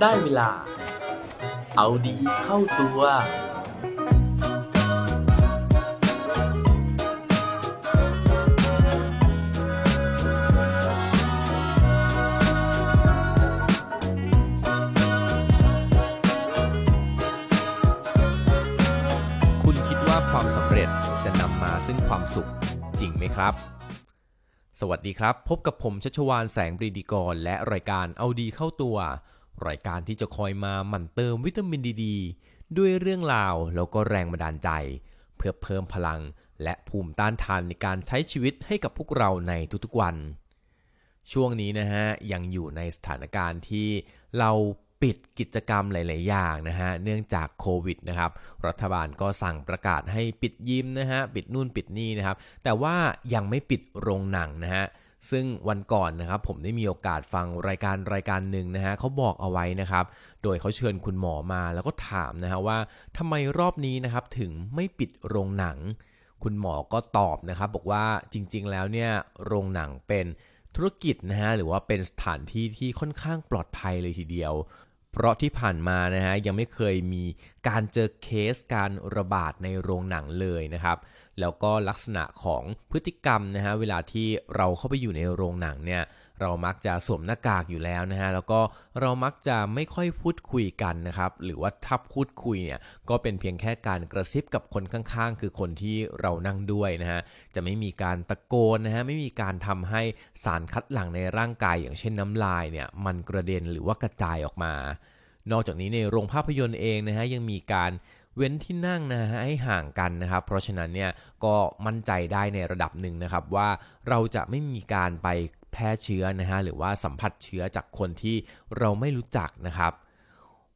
ได้เวลา เอาดีเข้าตัว คุณคิดว่าความสำเร็จจะนำมาซึ่งความสุขจริงไหมครับ สวัสดีครับ พบกับผมชัชวานแสงบรีดีกรและรายการเอาดีเข้าตัวรายการที่จะคอยมาหมั่นเติมวิตามินดีดด้วยเรื่องราวแล้วก็แรงบันดาลใจ เพื่อเพิ่มพลังและภูมิต้านทานในการใช้ชีวิตให้กับพวกเราในทุกๆวัน ช่วงนี้นะฮะยังอยู่ในสถานการณ์ที่เราปิดกิจกรรมหลายๆอย่างนะฮะเนื่องจากโควิดนะครับรัฐบาลก็สั่งประกาศให้ปิดยิมนะฮะปิดนู่นปิดนี่นะครับ แต่ว่ายังไม่ปิดโรงหนังนะฮะซึ่งวันก่อนนะครับผมได้มีโอกาสฟังรายการรายการหนึ่งนะฮะเขาบอกเอาไว้นะครับ โดยเขาเชิญคุณหมอมาแล้วก็ถามนะฮะว่าทำไมรอบนี้นะครับถึงไม่ปิดโรงหนัง คุณหมอก็ตอบนะครับ บอกว่าจริง ๆ แล้วเนี่ยโรงหนังเป็นธุรกิจนะฮะหรือว่าเป็นสถานที่ที่ค่อนข้างปลอดภัยเลยทีเดียว เพราะที่ผ่านมานะฮะยังไม่เคยมีการเจอเคสการระบาดในโรงหนังเลยนะครับแล้วก็ลักษณะของพฤติกรรมนะฮะเวลาที่เราเข้าไปอยู่ในโรงหนังเนี่ยเรามักจะสวมหน้ากากอยู่แล้วนะฮะแล้วก็เรามักจะไม่ค่อยพูดคุยกันนะครับหรือว่าถ้าพูดคุยเนี่ยก็เป็นเพียงแค่การกระซิบกับคนข้างๆ คือคนที่เรานั่งด้วยนะฮะจะไม่มีการตะโกนนะฮะไม่มีการทำให้สารคัดหลั่งในร่างกายอย่างเช่นน้ำลายเนี่ยมันกระเด็นหรือว่ากระจายออกมา นอกจากนี้ในโรงภาพยนตร์เองนะฮะยังมีการเว้นที่นั่งนะฮะให้ห่างกันนะครับ เพราะฉะนั้นเนี่ยก็มั่นใจได้ในระดับหนึ่งนะครับ ว่าเราจะไม่มีการไปแพร่เชื้อนะฮะหรือว่าสัมผัสเชื้อจากคนที่เราไม่รู้จักนะครับ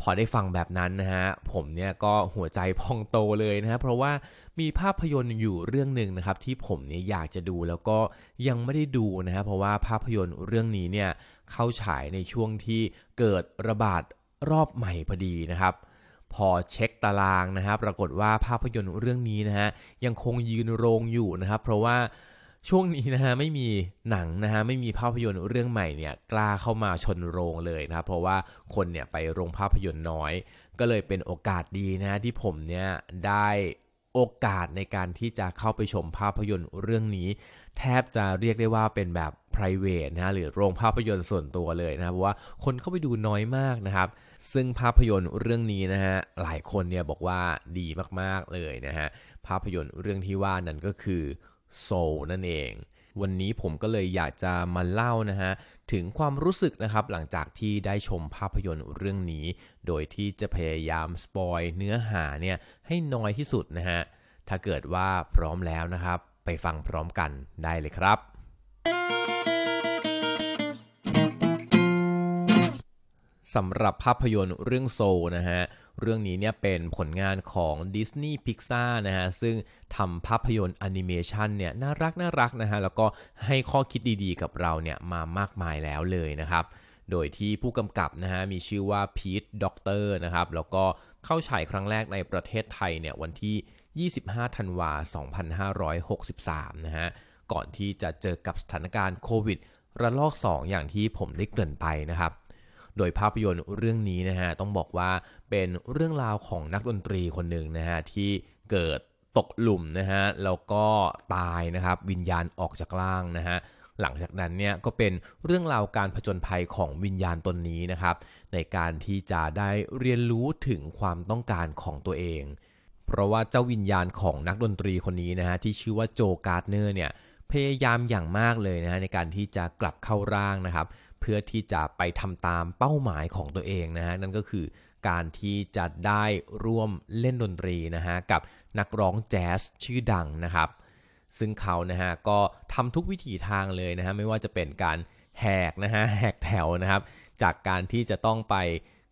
พอได้ฟังแบบนั้นนะฮะผมเนี่ยก็หัวใจพองโตเลยนะฮะเพราะว่ามีภาพยนตร์อยู่เรื่องหนึ่งนะครับ ที่ผมเนี่ยอยากจะดูแล้วก็ยังไม่ได้ดูนะฮะเพราะว่าภาพยนตร์เรื่องนี้เนี่ยเข้าฉายในช่วงที่เกิดระบาดรอบใหม่พอดีนะครับพอเช็คตารางนะครับ ปรากฏว่าภาพยนตร์เรื่องนี้นะฮะยังคงยืนโรงอยู่นะครับ เพราะว่าช่วงนี้นะฮะไม่มีหนังนะฮะไม่มีภาพยนตร์เรื่องใหม่เนี่ยกล้าเข้ามาชนโรงเลยนะครับ เพราะว่าคนเนี่ยไปโรงภาพยนตร์น้อย ก็เลยเป็นโอกาสดีนะที่ผมเนี่ยได้โอกาสในการที่จะเข้าไปชมภาพยนตร์เรื่องนี้แทบจะเรียกได้ว่าเป็นแบบ p r i v a t นะหรือโรงภาพยนตร์ส่วนตัวเลยนะเพราะว่าคนเข้าไปดูน้อยมากนะครับ ซึ่งภาพยนตร์เรื่องนี้นะฮะหลายคนเนี่ยบอกว่าดีมาก ๆ เลยนะฮะภาพยนตร์เรื่องที่ว่านั่นก็คือโซนั่นเองวันนี้ผมก็เลยอยากจะมาเล่านะฮะ ถึงความรู้สึกนะครับหลังจากที่ได้ชมภาพยนตร์เรื่องนี้ โดยที่จะพยายามสปอยเนื้อหาเนี่ยให้น้อยที่สุดนะฮะ ถ้าเกิดว่าพร้อมแล้วนะครับ ไปฟังพร้อมกันได้เลยครับสำหรับภาพยนตร์เรื่องโซนะฮะเรื่องนี้เนี่ยเป็นผลงานของ Disney Pixar นะฮะซึ่งทำภาพยนตร์แอนิเมชันเนี่ยน่ารักน่ารักนะฮะแล้วก็ให้ข้อคิดดีๆกับเราเนี่ยมามากมายแล้วเลยนะครับ โดยที่ผู้กำกับนะฮะมีชื่อว่าพีทด็อกเตอร์นะครับแล้วก็เข้าฉายครั้งแรกในประเทศไทยเนี่ยวันที่ 25 ธันวา2563 นะฮะ ก่อนที่จะเจอกับสถานการณ์โควิดระลอก 2 อย่างที่ผมได้เกริ่นไปนะครับโดยภาพยนตร์เรื่องนี้นะฮะต้องบอกว่าเป็นเรื่องราวของนักดนตรีคนหนึ่งนะฮะที่เกิดตกหลุมนะฮะแล้วก็ตายนะครับวิญญาณออกจากร่างนะฮะหลังจากนั้นเนี่ยก็เป็นเรื่องราวการผจญภัยของวิญญาณตนนี้นะครับ ในการที่จะได้เรียนรู้ถึงความต้องการของตัวเอง เพราะว่าเจ้าวิญญาณของนักดนตรีคนนี้นะฮะที่ชื่อว่าโจการ์ดเนอร์เนี่ยพยายามอย่างมากเลยนะฮะในการที่จะกลับเข้าร่างนะครับพื่อที่จะไปทำตามเป้าหมายของตัวเองนะฮะนั่นก็คือการที่จะได้ร่วมเล่นดนตรีนะฮะกับนักร้องแจ๊สชื่อดังนะครับซึ่งเขานะฮะก็ทำทุกวิถีทางเลยนะฮะไม่ว่าจะเป็นการแหกนะฮะแหกแถวนะครับจากการที่จะต้องไป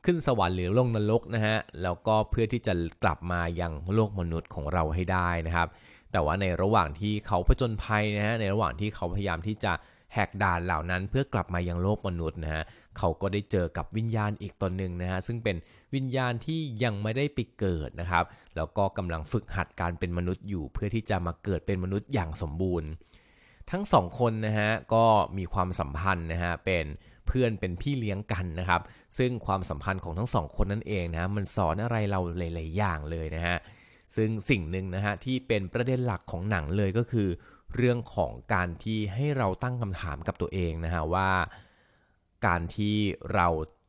ขึ้นสวรรค์หรือลงนรกนะฮะแล้วก็เพื่อที่จะกลับมายังโลกมนุษย์ของเราให้ได้นะครับแต่ว่าในระหว่างที่เขาผจญภัยนะฮะในระหว่างที่เขาพยายามที่จะแหกด่านเหล่านั้นเพื่อกลับมายังโลกมนุษย์นะฮะ เขาก็ได้เจอกับวิญญาณอีกตนหนึ่งนะฮะซึ่งเป็นวิญญาณที่ยังไม่ได้ไปเกิดนะครับแล้วก็กำลังฝึกหัดการเป็นมนุษย์อยู่เพื่อที่จะมาเกิดเป็นมนุษย์อย่างสมบูรณ์ ทั้งสองคนนะฮะก็มีความสัมพันธ์นะฮะเป็นเพื่อนเป็นพี่เลี้ยงกันนะครับซึ่งความสัมพันธ์ของทั้งสองคนนั่นเองนะมันสอนอะไรเราหลาย ๆอย่างเลยนะฮะซึ่งสิ่งหนึ่งนะฮะที่เป็นประเด็นหลักของหนังเลยก็คือเรื่องของการที่ให้เราตั้งคำถามกับตัวเองนะฮะว่าการที่เรา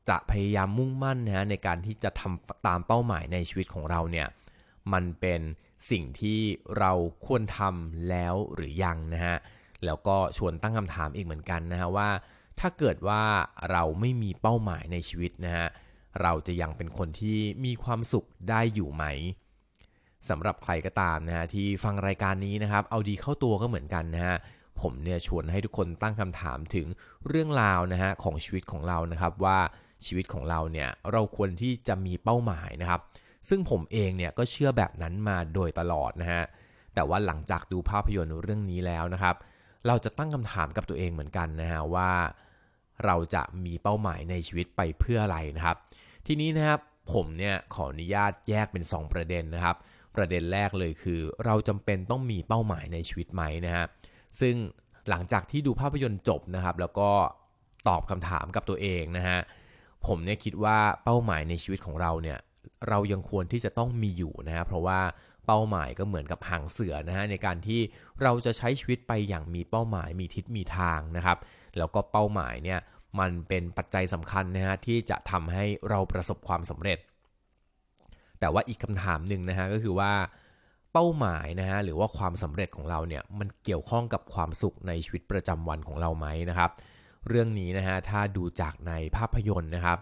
จะพยายามมุ่งมั่นนะฮะในการที่จะทำตามเป้าหมายในชีวิตของเราเนี่ยมันเป็นสิ่งที่เราควรทำแล้วหรือยังนะฮะแล้วก็ชวนตั้งคำถามอีกเหมือนกันนะฮะว่า ถ้าเกิดว่าเราไม่มีเป้าหมายในชีวิตนะฮะเราจะยังเป็นคนที่มีความสุขได้อยู่ไหมสำหรับใครก็ตามนะฮะที่ฟังรายการนี้นะครับ เอาดีเข้าตัวก็เหมือนกันนะฮะผมเนี่ยชวนให้ทุกคนตั้งคำถามถึงเรื่องราวนะฮะของชีวิตของเรานะครับ ว่าชีวิตของเราเนี่ยเราควรที่จะมีเป้าหมายนะครับ ซึ่งผมเองเนี่ยก็เชื่อแบบนั้นมาโดยตลอดนะฮะแต่ว่าหลังจากดูภาพยนตร์เรื่องนี้แล้วนะครับ เราจะตั้งคำถามกับตัวเองเหมือนกันนะฮะว่า เราจะมีเป้าหมายในชีวิตไปเพื่ออะไรนะครับ ทีนี้นะครับผมเนี่ยขออนุญาตแยกเป็น 2 ประเด็นนะครับประเด็นแรกเลยคือเราจำเป็นต้องมีเป้าหมายในชีวิตไหมนะฮะซึ่งหลังจากที่ดูภาพยนตร์จบนะครับแล้วก็ตอบคำถามกับตัวเองนะฮะผมเนี่ยคิดว่าเป้าหมายในชีวิตของเราเนี่ยเรายังควรที่จะต้องมีอยู่นะฮะเพราะว่าเป้าหมายก็เหมือนกับหางเสือนะฮะในการที่เราจะใช้ชีวิตไปอย่างมีเป้าหมายมีทิศมีทางนะครับแล้วก็เป้าหมายเนี่ยมันเป็นปัจจัยสำคัญนะฮะที่จะทำให้เราประสบความสำเร็จแต่ว่าอีกคำถามหนึ่งนะฮะก็คือว่าเป้าหมายนะฮะหรือว่าความสำเร็จของเราเนี่ยมันเกี่ยวข้องกับความสุขในชีวิตประจำวันของเราไหมนะครับ เรื่องนี้นะฮะถ้าดูจากในภาพยนตร์นะครับ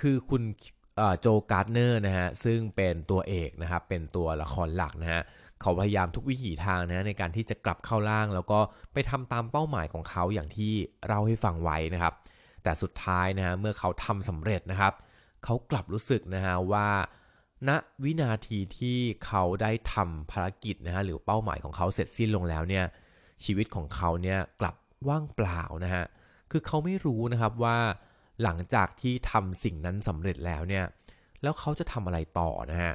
คือคุณโจการ์เนอร์นะฮะซึ่งเป็นตัวเอกนะครับเป็นตัวละครหลักนะฮะเขาพยายามทุกวิถีทางนะในการที่จะกลับเข้าล่าง แล้วก็ไปทำตามเป้าหมายของเขาอย่างที่เราให้ฟังไว้นะครับ แต่สุดท้ายนะฮะเมื่อเขาทำสำเร็จนะครับ เขากลับรู้สึกนะฮะว่าณนะวินาทีที่เขาได้ทำภารกิจนะฮะหรือเป้าหมายของเขาเสร็จสิ้นลงแล้วเนี่ยชีวิตของเขาเนี่ยกลับว่างเปล่านะฮะคือเขาไม่รู้นะครับว่าหลังจากที่ทำสิ่งนั้นสำเร็จแล้วเนี่ยแล้วเขาจะทำอะไรต่อนะฮะ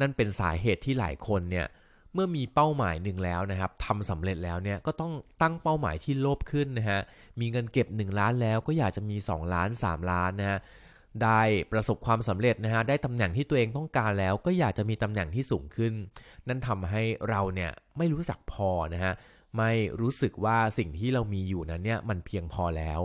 นั่นเป็นสาเหตุที่หลายคนเนี่ยเมื่อมีเป้าหมายหนึ่งแล้วนะครับทำสำเร็จแล้วเนี่ยก็ต้องตั้งเป้าหมายที่โลภขึ้นนะฮะมีเงินเก็บ1ล้านแล้ว ก็อยากจะมี2ล้าน3ล้านนะฮะได้ประสบความสำเร็จนะฮะ ได้ตำแหน่งที่ตัวเองต้องการแล้ว ก็อยากจะมีตำแหน่งที่สูงขึ้น นั่นทำให้เราเนี่ยไม่รู้สักพอนะฮะ ไม่รู้สึกว่าสิ่งที่เรามีอยู่นั้นเนี่ยมันเพียงพอแล้ว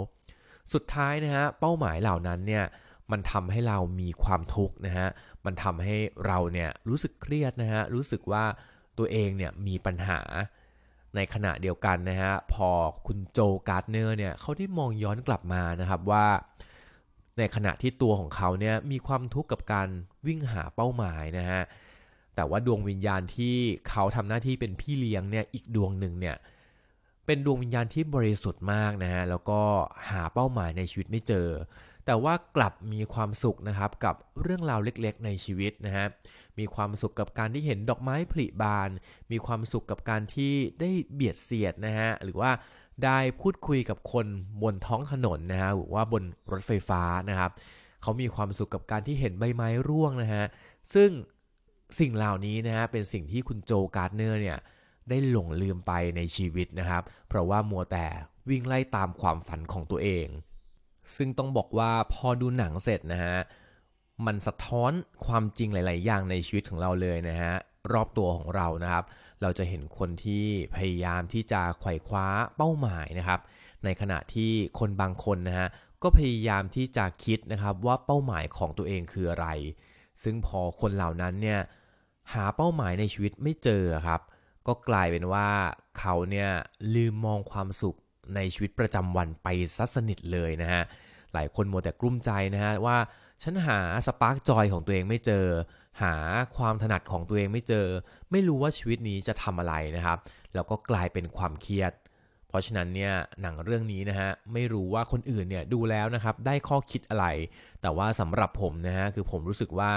สุดท้ายนะฮะเป้าหมายเหล่านั้นเนี่ยมันทำให้เรามีความทุกข์นะฮะ มันทำให้เราเนี่ยรู้สึกเครียดนะฮะ รู้สึกว่าตัวเองเนี่ยมีปัญหา ในขณะเดียวกันนะฮะ พอคุณโจ การ์เนอร์เนี่ยเขาได้มองย้อนกลับมานะครับว่าในขณะที่ตัวของเขาเนี่ยมีความทุกข์กับการวิ่งหาเป้าหมายนะฮะแต่ว่าดวงวิญญาณที่เขาทำหน้าที่เป็นพี่เลี้ยงเนี่ยอีกดวงหนึ่งเนี่ยเป็นดวงวิญญาณที่บริสุทธิ์มากนะฮะแล้วก็หาเป้าหมายในชีวิตไม่เจอ แต่ว่ากลับมีความสุขนะครับกับเรื่องราวเล็ก ๆ ในชีวิตนะฮะมีความสุขกับการที่เห็นดอกไม้ผลิบาน มีความสุขกับการที่ได้เบียดเสียดนะฮะหรือว่าได้พูดคุยกับคนบนท้องถนนนะฮะหรือว่าบนรถไฟฟ้านะครับเขามีความสุขกับการที่เห็นใบไม้ร่วงนะฮะซึ่งสิ่งเหล่านี้นะฮะเป็นสิ่งที่คุณโจการ์เนอร์เนี่ยได้หลงลืมไปในชีวิตนะครับ เพราะว่ามัวแต่วิ่งไล่ตามความฝันของตัวเอง ซึ่งต้องบอกว่าพอดูหนังเสร็จนะฮะมันสะท้อนความจริงหลาย ๆ อย่างในชีวิตของเราเลยนะฮะรอบตัวของเรานะครับ เราจะเห็นคนที่พยายามที่จะไขว่คว้าเป้าหมายนะครับ ในขณะที่คนบางคนนะฮะ ก็พยายามที่จะคิดนะครับว่าเป้าหมายของตัวเองคืออะไร ซึ่งพอคนเหล่านั้นเนี่ยหาเป้าหมายในชีวิตไม่เจอครับ ก็กลายเป็นว่าเขาเนี่ยลืมมองความสุขในชีวิตประจำวันไปซะสนิทเลยนะฮะหลายคนมัวแต่กลุ้มใจนะฮะว่าฉันหาสปาร์กจอยของตัวเองไม่เจอ หาความถนัดของตัวเองไม่เจอ ไม่รู้ว่าชีวิตนี้จะทำอะไรนะครับแล้วก็กลายเป็นความเครียด เพราะฉะนั้นเนี่ยหนังเรื่องนี้นะฮะไม่รู้ว่าคนอื่นเนี่ยดูแล้วนะครับได้ข้อคิดอะไร แต่ว่าสำหรับผมนะฮะคือผมรู้สึกว่า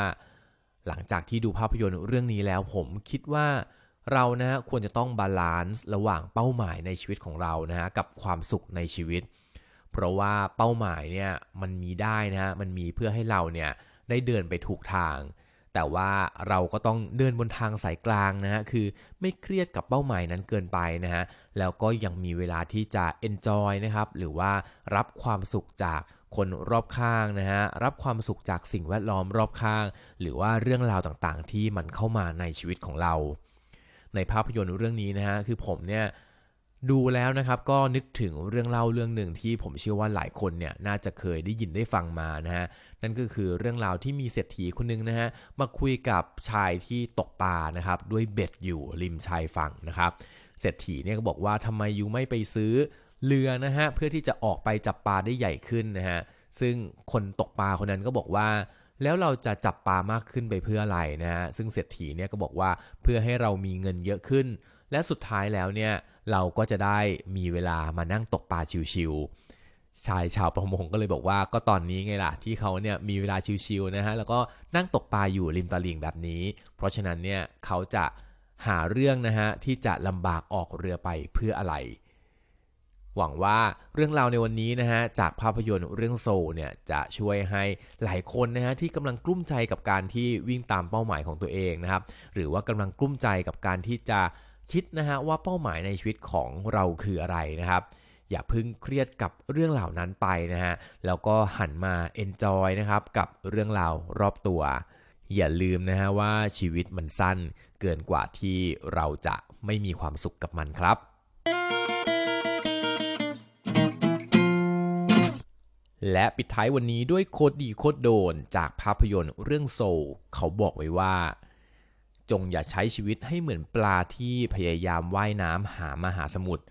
หลังจากที่ดูภาพยนตร์เรื่องนี้แล้วผมคิดว่าเรานะฮะควรจะต้องบาลานซ์ระหว่างเป้าหมายในชีวิตของเรานะฮะกับความสุขในชีวิตเพราะว่าเป้าหมายเนี่ยมันมีได้นะฮะมันมีเพื่อให้เราเนี่ยได้เดินไปถูกทาง แต่ว่าเราก็ต้องเดินบนทางสายกลางนะฮะ คือไม่เครียดกับเป้าหมายนั้นเกินไปนะฮะ แล้วก็ยังมีเวลาที่จะ enjoy นะครับ หรือว่ารับความสุขจากคนรอบข้าง นะฮะ รับความสุขจากสิ่งแวดล้อมรอบข้าง หรือว่าเรื่องราวต่าง ๆที่มันเข้ามาในชีวิตของเรา ในภาพยนตร์เรื่องนี้นะฮะคือผมเนี่ยดูแล้วนะครับก็นึกถึงเรื่องเล่าเรื่องหนึ่งที่ผมเชื่อว่าหลายคนเนี่ยน่าจะเคยได้ยินได้ฟังมานะฮะนั่นก็คือเรื่องราวที่มีเศรษฐีคนนึงนะฮะมาคุยกับชายที่ตกปลานะครับด้วยเบ็ดอยู่ริมชายฝั่งนะครับเศรษฐีเนี่ยก็บอกว่าทำไมยูไม่ไปซื้อเรือนะฮะเพื่อที่จะออกไปจับปลาได้ใหญ่ขึ้นนะฮะซึ่งคนตกปลาคนนั้นก็บอกว่าแล้วเราจะจับปลามากขึ้นไปเพื่ออะไรนะฮะซึ่งเศรษฐีเนี่ยก็บอกว่าเพื่อให้เรามีเงินเยอะขึ้น และสุดท้ายแล้วเนี่ยเราก็จะได้มีเวลามานั่งตกปลาชิวๆ ชายชาวประมงก็เลยบอกว่าก็ตอนนี้ไงล่ะที่เขาเนี่ยมีเวลาชิวๆนะฮะแล้วก็นั่งตกปลาอยู่ริมตลิ่งแบบนี้ เพราะฉะนั้นเนี่ยเขาจะหาเรื่องนะฮะที่จะลำบากออกเรือไปเพื่ออะไร หวังว่าเรื่องราวในวันนี้นะฮะจากภาพยนตร์เรื่องโซเนี่ยจะช่วยให้หลายคนนะฮะที่กำลังกลุ้มใจกับการที่วิ่งตามเป้าหมายของตัวเองนะครับหรือว่ากำลังกลุ้มใจกับการที่จะคิดนะฮะว่าเป้าหมายในชีวิตของเราคืออะไรนะครับ อย่าพึ่งเครียดกับเรื่องเหล่านั้นไปนะฮะแล้วก็หันมาเอนจอยนะครับกับเรื่องราวรอบตัว อย่าลืมนะฮะว่าชีวิตมันสั้นเกินกว่าที่เราจะไม่มีความสุขกับมันครับ และปิดท้ายวันนี้ด้วยโคดดีโคดโดนจากภาพยนตร์เรื่องโซเขาบอกไว้ว่าจงอย่าใช้ชีวิตให้เหมือนปลาที่พยายามว่ายน้ำหามหาสมุทร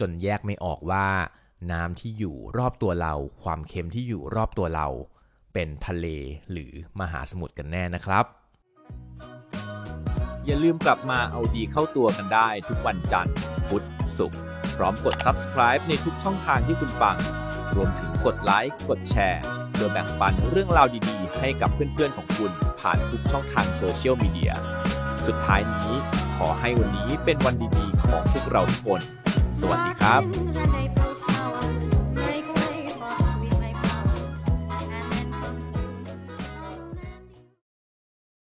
จนแยกไม่ออกว่าน้ำที่อยู่รอบตัวเรา ความเค็มที่อยู่รอบตัวเรา เป็นทะเลหรือมหาสมุทรกันแน่นะครับ อย่าลืมกลับมาเอาดีเข้าตัวกันได้ทุกวันจันทร์พุธศุกร์พร้อมกด subscribe ในทุกช่องทางที่คุณฟัง รวมถึงกดไลค์กดแชร์โดยแบ่งปันเรื่องราวดีๆ ให้กับเพื่อนๆของคุณผ่านทุกช่องทางโซเชียลมีเดีย สุดท้ายนี้ขอให้วันนี้เป็นวันดีๆของพวกเราทุกคน สวัสดีครับ